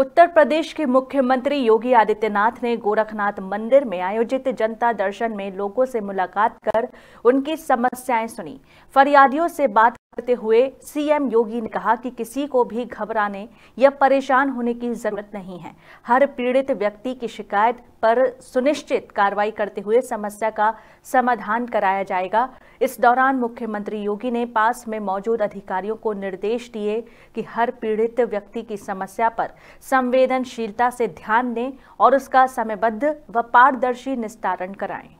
उत्तर प्रदेश के मुख्यमंत्री योगी आदित्यनाथ ने गोरखनाथ मंदिर में आयोजित जनता दर्शन में लोगों से मुलाकात कर उनकी समस्याएं सुनी फरियादियों से बात करते हुए सीएम योगी ने कहा कि किसी को भी घबराने या परेशान होने की जरूरत नहीं है हर पीड़ित व्यक्ति की शिकायत पर सुनिश्चित कार्रवाई करते हुए समस्या का समाधान कराया जाएगा इस दौरान मुख्यमंत्री योगी ने पास में मौजूद अधिकारियों को निर्देश दिए कि हर पीड़ित व्यक्ति की समस्या पर संवेदनशीलता से ध्यान दें और उसका समयबद्ध व पारदर्शी निस्तारण कराएं